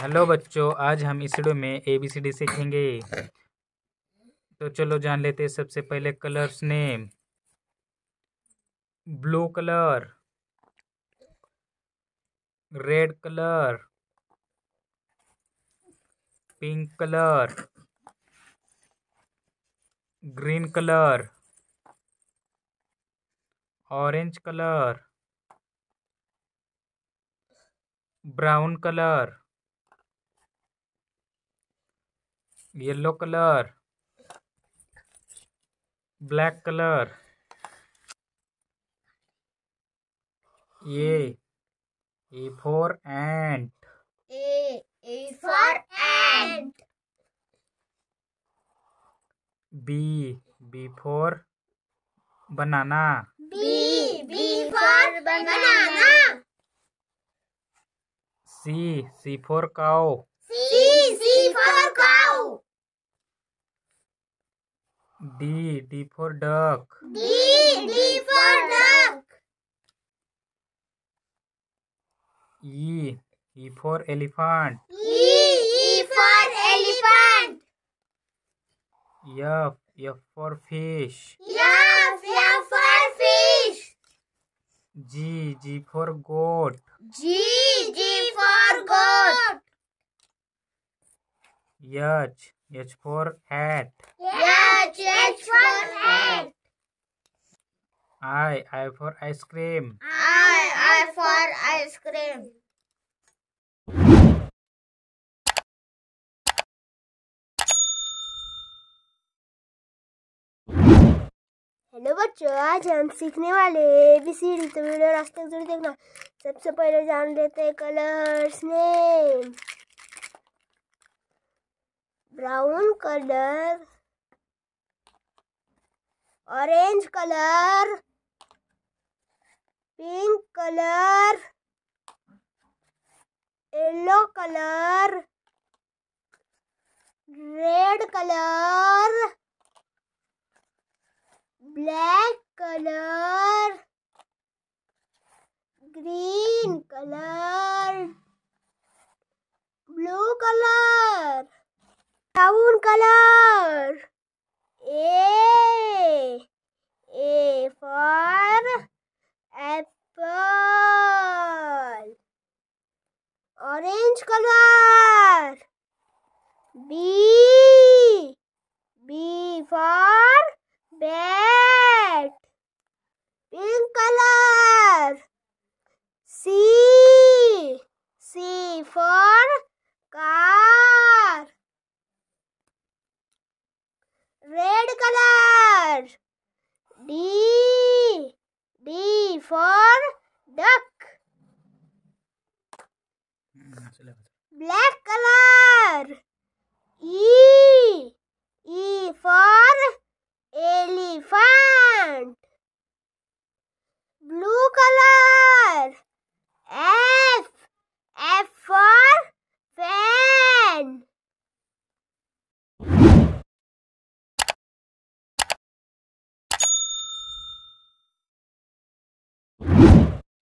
Hello बच्चों आज हम इस वीडियो में ए बी सी डी सीखेंगे तो चलो जान लेते हैं सबसे पहले colours name blue colour red colour pink colour green colour orange colour brown colour yellow colour black colour ये A for ant A for ant B B for banana B B for banana C C for cow D. D for duck. D. D for duck. E. E for elephant. E. E for elephant. F. F for fish. F. F for fish. G. G for goat. G. G for goat. H. H for hat. H for hat. I I for ice cream. I I for ice cream. Hello बच्चों आज हम सीखने वाले A B तो video रास्ते जरूर देखना सबसे पहले जान लेते हैं colours name brown colour orange colour pink colour yellow colour red colour black colour green colour blue colour brown colour E, e for apple. Orange color. D. B for duck. Black color. E. E for elephant. Blue color. F. F for fan.